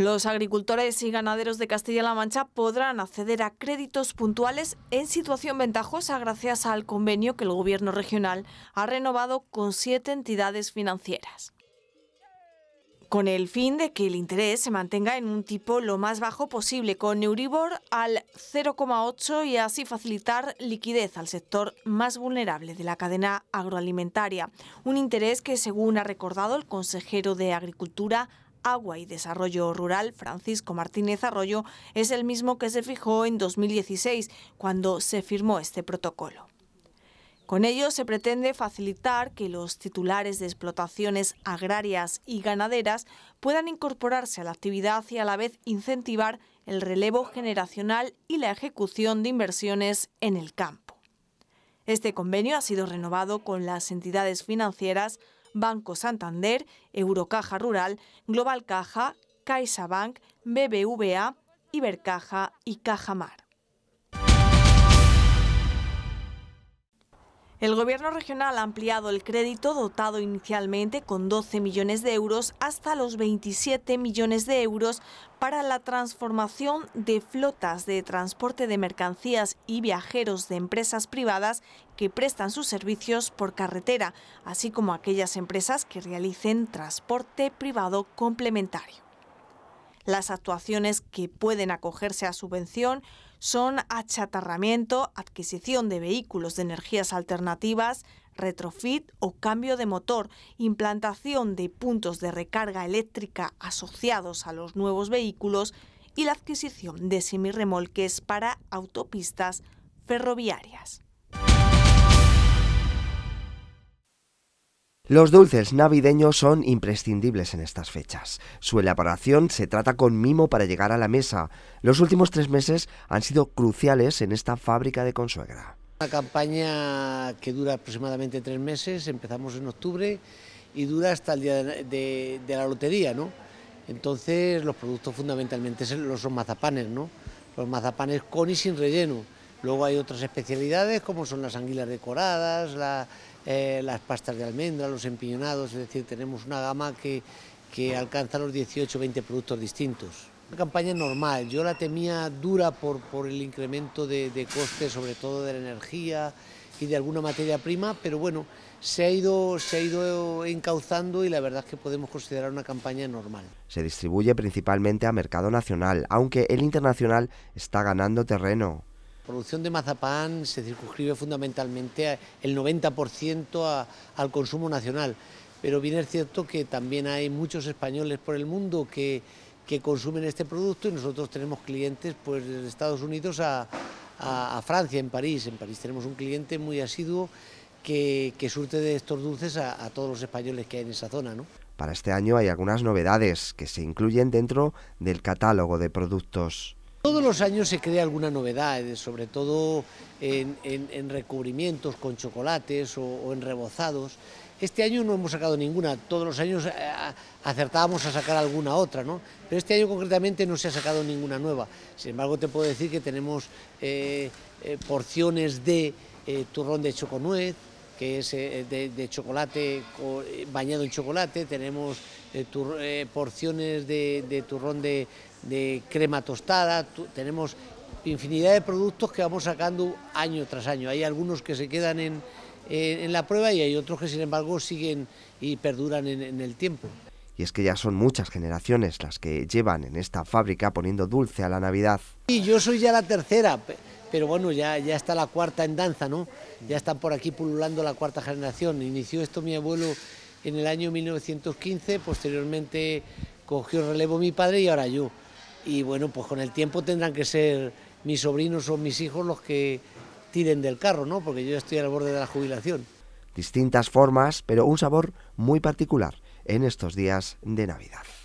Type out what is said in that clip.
Los agricultores y ganaderos de Castilla-La Mancha podrán acceder a créditos puntuales en situación ventajosa gracias al convenio que el Gobierno regional ha renovado con siete entidades financieras con el fin de que el interés se mantenga en un tipo lo más bajo posible, con Euribor al 0,8 y así facilitar liquidez al sector más vulnerable de la cadena agroalimentaria. Un interés que, según ha recordado el consejero de Agricultura, Agua y Desarrollo Rural, Francisco Martínez Arroyo, es el mismo que se fijó en 2016, cuando se firmó este protocolo. Con ello se pretende facilitar que los titulares de explotaciones agrarias y ganaderas puedan incorporarse a la actividad y a la vez incentivar el relevo generacional y la ejecución de inversiones en el campo. Este convenio ha sido renovado con las entidades financieras Banco Santander, Eurocaja Rural, Global Caja, CaixaBank, BBVA, Ibercaja y Cajamar. El gobierno regional ha ampliado el crédito dotado inicialmente con 12 millones de euros hasta los 27 millones de euros para la transformación de flotas de transporte de mercancías y viajeros de empresas privadas que prestan sus servicios por carretera, así como aquellas empresas que realicen transporte privado complementario. Las actuaciones que pueden acogerse a subvención son achatarramiento, adquisición de vehículos de energías alternativas, retrofit o cambio de motor, implantación de puntos de recarga eléctrica asociados a los nuevos vehículos y la adquisición de semirremolques para autopistas ferroviarias. Los dulces navideños son imprescindibles en estas fechas. Su elaboración se trata con mimo para llegar a la mesa. Los últimos tres meses han sido cruciales en esta fábrica de consuegra. Una campaña que dura aproximadamente tres meses, empezamos en octubre y dura hasta el día de, la lotería, ¿no? Entonces los productos fundamentalmente son los mazapanes, ¿no? Los mazapanes con y sin relleno Luego hay otras especialidades como son las anguilas decoradas, eh, las pastas de almendra, los empiñonados, es decir, tenemos una gama que, que alcanza los 18 o 20 productos distintos. Una campaña normal, yo la temía dura por, por el incremento de, costes, sobre todo de la energía y de alguna materia prima, pero bueno, se ha, ido, se ha ido encauzando y la verdad es que podemos considerar una campaña normal. Se distribuye principalmente a mercado nacional, aunque el internacional está ganando terreno. La producción de mazapán se circunscribe fundamentalmente el 90% al consumo nacional, pero bien es cierto que también hay muchos españoles por el mundo que, que consumen este producto y nosotros tenemos clientes pues, desde Estados Unidos a, Francia, en París. En París tenemos un cliente muy asiduo que, surte de estos dulces a, todos los españoles que hay en esa zona. Para este año hay algunas novedades que se incluyen dentro del catálogo de productos. Todos los años se crea alguna novedad, eh, sobre todo en, recubrimientos con chocolates o, en rebozados. Este año no hemos sacado ninguna, todos los años eh, acertábamos a sacar alguna otra, ¿no? pero este año concretamente no se ha sacado ninguna nueva. Sin embargo, te puedo decir que tenemos eh, porciones de turrón de choconuez, que es eh, de, chocolate eh, bañado en chocolate, tenemos eh, porciones de, turrón de, crema tostada, tenemos infinidad de productos que vamos sacando año tras año. Hay algunos que se quedan en, la prueba y hay otros que sin embargo siguen y perduran en, en el tiempo. Y es que ya son muchas generaciones las que llevan en esta fábrica poniendo dulce a la Navidad. Y yo soy ya la tercera pero bueno, ya, ya está la cuarta en danza, ¿no? Ya están por aquí pululando la cuarta generación. Inició esto mi abuelo en el año 1915, posteriormente cogió relevo mi padre y ahora yo. Y bueno, pues con el tiempo tendrán que ser mis sobrinos o mis hijos los que tiren del carro, ¿no? Porque yo estoy al borde de la jubilación. Distintas formas, pero un sabor muy particular en estos días de Navidad.